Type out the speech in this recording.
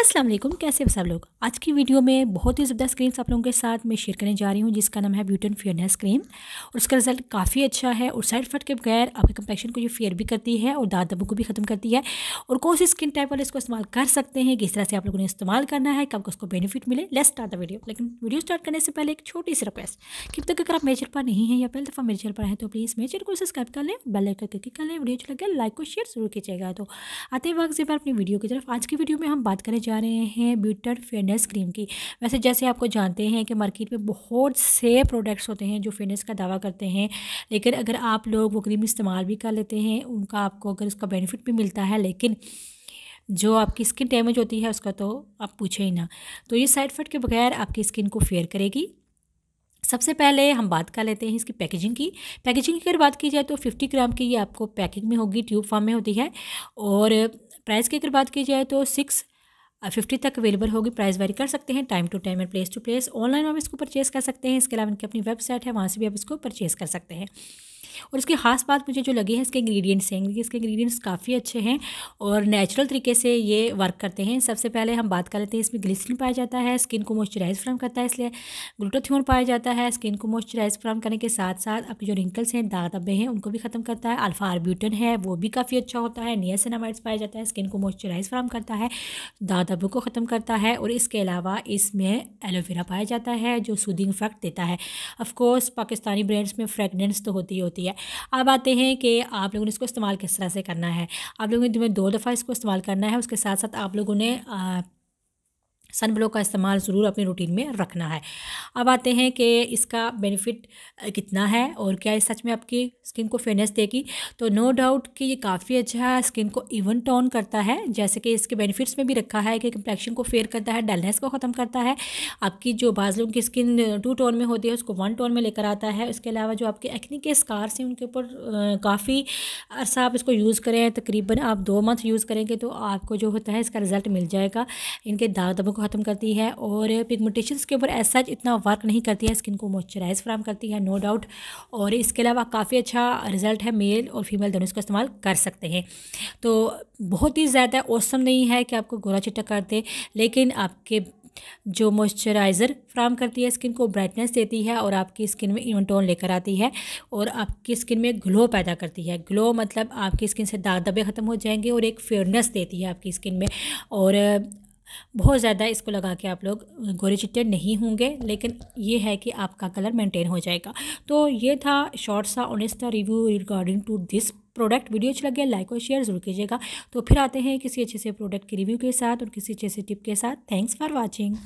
अस्सलाम वालेकुम कैसे हो सब लोग आज की वीडियो में बहुत ही ज़्यादा क्रीम्स आप लोगों के साथ मैं शेयर करने जा रही हूँ जिसका नाम है ब्यूटन फेयरनेस क्रीम और उसका रिजल्ट काफ़ी अच्छा है और साइड इफेक्ट के बगैर आपके कंपेक्शन को ये फेयर भी करती है और दाद दबों को भी ख़त्म करती है और कौन सी स्किन टाइप वाले इसको इस्तेमाल कर सकते हैं किस तरह से आप लोगों ने इस्तेमाल करना है कब उसको बेनिफिट मिले लेस स्टार्ट द वीडियो लेकिन वीडियो स्टार्ट करने से पहले एक छोटी सी रिक्वेस्ट कि तक अगर आप मेरे चैनल पर नहीं है या पहले दफ़ा मेरे चैनल पर हैं तो प्लीज़ मेरे चैनल को सब्सक्राइब कर लें बेल आइकन क्लिक कर लें वीडियो अच्छा लगे लाइक और शेयर जरूर कीजिएगा तो आते वक्त से अपनी वीडियो की तरफ आज की वीडियो में हम बात करें जा रहे हैं ब्यूटर फेयरनेस क्रीम की वैसे जैसे आपको जानते हैं कि मार्केट में बहुत से प्रोडक्ट्स होते हैं जो फेयरनेस का दावा करते हैं लेकिन अगर आप लोग वो क्रीम इस्तेमाल भी कर लेते हैं उनका आपको अगर उसका बेनिफिट भी मिलता है लेकिन जो आपकी स्किन डैमेज होती है उसका तो आप पूछे ही ना तो ये साइड इफेक्ट के बगैर आपकी स्किन को फेयर करेगी सबसे पहले हम बात कर लेते हैं इसकी पैकेजिंग की पैकेजिंग की अगर बात की जाए तो फिफ्टी ग्राम की ये आपको पैकिंग में होगी ट्यूब फॉर्म में होती है और प्राइस की अगर बात की जाए तो सिक्स फिफ्टी तक अवेलेबल होगी प्राइस वेरी कर सकते हैं time to time and place to place online आप इसको परचेस कर सकते हैं इसके अलावा इनकी अपनी वेबसाइट है वहाँ से भी आप इसको परचेस कर सकते हैं और इसकी ख़ास बात मुझे जो लगी है इसके इंग्रेडिएंट्स हैं इसके इंग्रेडिएंट्स काफ़ी अच्छे हैं और नेचुरल तरीके से ये वर्क करते हैं सबसे पहले हम बात कर लेते हैं इसमें ग्लिसरीन पाया जाता है स्किन को मॉइस्चराइज फ्राम करता है इसलिए ग्लूटोथ्योन पाया जाता है स्किन को मॉइस्चराइज फ्राम करने के साथ साथ आपके जो रिंकल्स हैं दाग धब्बे हैं उनको भी ख़त्म करता है अल्फा है वो भी काफ़ी अच्छा होता है नियासिनामाइड्स पाया जाता है स्किन को मॉइस्चराइज फ्राम करता है दाग धब्बों को ख़त्म करता है और इसके अलावा इसमें एलोवेरा पाया जाता है जो सूदिंग इफेक्ट देता है ऑफकोर्स पाकिस्तानी ब्रांड्स में फ्रेगनेंस तो होती ही होती है लिया अब आते हैं कि आप लोगों ने इसको इस्तेमाल किस तरह से करना है आप लोगों ने दिन में दो दफ़ा इसको इस्तेमाल करना है उसके साथ साथ आप लोगों ने सन ब्लॉक का इस्तेमाल ज़रूर अपनी रूटीन में रखना है अब आते हैं कि इसका बेनिफिट कितना है और क्या ये सच में आपकी स्किन को फेयरनेस देगी तो नो डाउट कि ये काफ़ी अच्छा स्किन को इवन टोन करता है जैसे कि इसके बेनिफिट्स में भी रखा है कि कंप्लेक्शन को फेयर करता है डलनेस को ख़त्म करता है आपकी जो बाज की स्किन टू टोन में होती है उसको वन टोन में लेकर आता है उसके अलावा जो आपके एक्नी के स्कार्स हैं उनके ऊपर काफ़ी अरसा आप इसको यूज़ करें तकरीबन आप दो मंथ यूज़ करेंगे तो आपको जो होता है इसका रिज़ल्ट मिल जाएगा इनके दाग दबों को ख़त्म करती है और पिगमेंटेशन के ऊपर ऐसा सच इतना वर्क नहीं करती है स्किन को मॉइस्चराइज फ्राम करती है नो डाउट और इसके अलावा काफ़ी अच्छा रिजल्ट है मेल और फीमेल दोनों इसका इस्तेमाल कर सकते हैं तो बहुत ही ज़्यादा औसम नहीं है कि आपको गोरा चिट्टा कर दे लेकिन आपके जो मॉइस्चराइज़र फ्राम करती है स्किन को ब्राइटनेस देती है और आपकी स्किन में इवन टोन लेकर आती है और आपकी स्किन में ग्लो पैदा करती है ग्लो मतलब आपकी स्किन से दाग दबे ख़त्म हो जाएंगे और एक फेयरनेस देती है आपकी स्किन में और बहुत ज़्यादा इसको लगा के आप लोग गोरे चिट्टे नहीं होंगे लेकिन ये है कि आपका कलर मेंटेन हो जाएगा तो ये था शॉर्ट सा honest review regarding to this product video अच्छा लग गया लाइक और शेयर जरूर कीजिएगा तो फिर आते हैं किसी अच्छे से प्रोडक्ट के रिव्यू के साथ और किसी अच्छे से टिप के साथ थैंक्स फॉर वॉचिंग